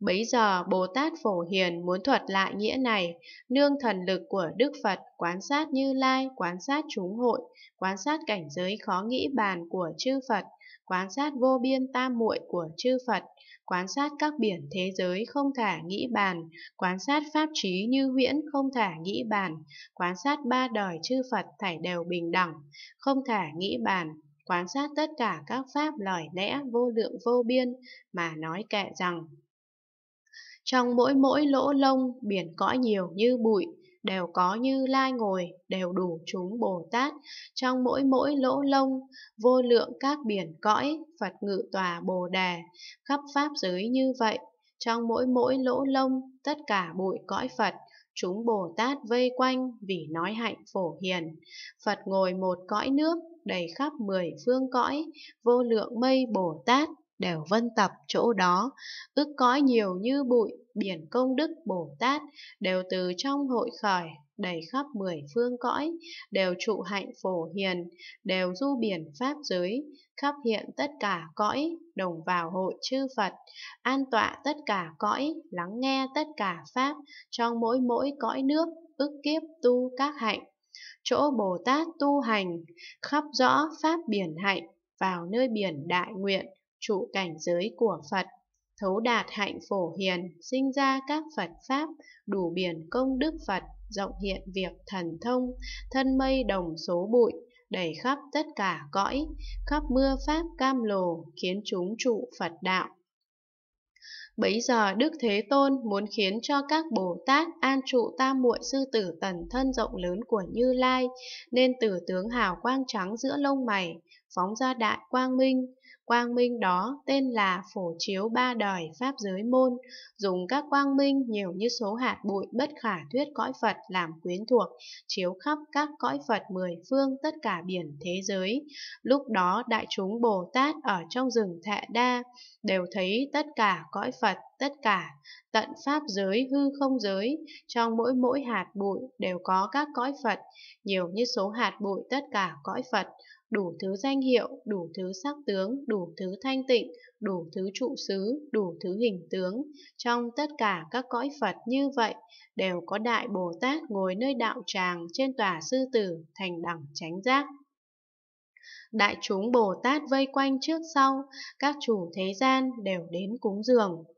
Bấy giờ Bồ Tát Phổ Hiền muốn thuật lại nghĩa này, nương thần lực của Đức Phật quán sát Như Lai, quán sát chúng hội, quán sát cảnh giới khó nghĩ bàn của chư Phật, quán sát vô biên tam muội của chư Phật, quán sát các biển thế giới không thả nghĩ bàn, quán sát pháp trí như huyễn không thả nghĩ bàn, quán sát ba đời chư Phật thảy đều bình đẳng, không thả nghĩ bàn, quán sát tất cả các pháp lời lẽ vô lượng vô biên mà nói kệ rằng trong mỗi mỗi lỗ lông biển cõi nhiều như bụi, đều có như lai ngồi, đều đủ chúng Bồ Tát. Trong mỗi mỗi lỗ lông, vô lượng các biển cõi, Phật ngự tòa Bồ đề khắp Pháp giới như vậy. Trong mỗi mỗi lỗ lông, tất cả bụi cõi Phật, chúng Bồ Tát vây quanh vì nói hạnh phổ hiền. Phật ngồi một cõi nước, đầy khắp mười phương cõi, vô lượng mây Bồ Tát đều vân tập chỗ đó, ức cõi nhiều như bụi, biển công đức Bồ Tát đều từ trong hội khởi, đầy khắp mười phương cõi, đều trụ hạnh phổ hiền, đều du biển pháp giới, khắp hiện tất cả cõi, đồng vào hội chư Phật, an tọa tất cả cõi, lắng nghe tất cả pháp, trong mỗi mỗi cõi nước, ức kiếp tu các hạnh. Chỗ Bồ Tát tu hành, khắp rõ pháp biển hạnh, vào nơi biển đại nguyện, trụ cảnh giới của Phật, thấu đạt hạnh phổ hiền, sinh ra các Phật Pháp, đủ biển công đức Phật, rộng hiện việc thần thông, thân mây đồng số bụi, đầy khắp tất cả cõi, khắp mưa Pháp cam lồ, khiến chúng trụ Phật đạo. Bấy giờ Đức Thế Tôn muốn khiến cho các Bồ Tát an trụ tam muội sư tử tần thân rộng lớn của Như Lai, nên tử tướng hào quang trắng giữa lông mày, phóng ra đại quang minh, Quang minh đó tên là phổ chiếu ba đời Pháp giới môn, dùng các quang minh nhiều như số hạt bụi bất khả thuyết cõi Phật làm quyến thuộc, chiếu khắp các cõi Phật mười phương tất cả biển thế giới. Lúc đó đại chúng Bồ Tát ở trong rừng Thạ Đa đều thấy tất cả cõi Phật tất cả, tận pháp giới hư không giới, trong mỗi mỗi hạt bụi đều có các cõi Phật, nhiều như số hạt bụi tất cả cõi Phật, đủ thứ danh hiệu, đủ thứ sắc tướng, đủ thứ thanh tịnh, đủ thứ trụ xứ, đủ thứ hình tướng. Trong tất cả các cõi Phật như vậy, đều có Đại Bồ Tát ngồi nơi đạo tràng trên tòa sư tử thành đẳng chánh giác. Đại chúng Bồ Tát vây quanh trước sau, các chủ thế gian đều đến cúng dường.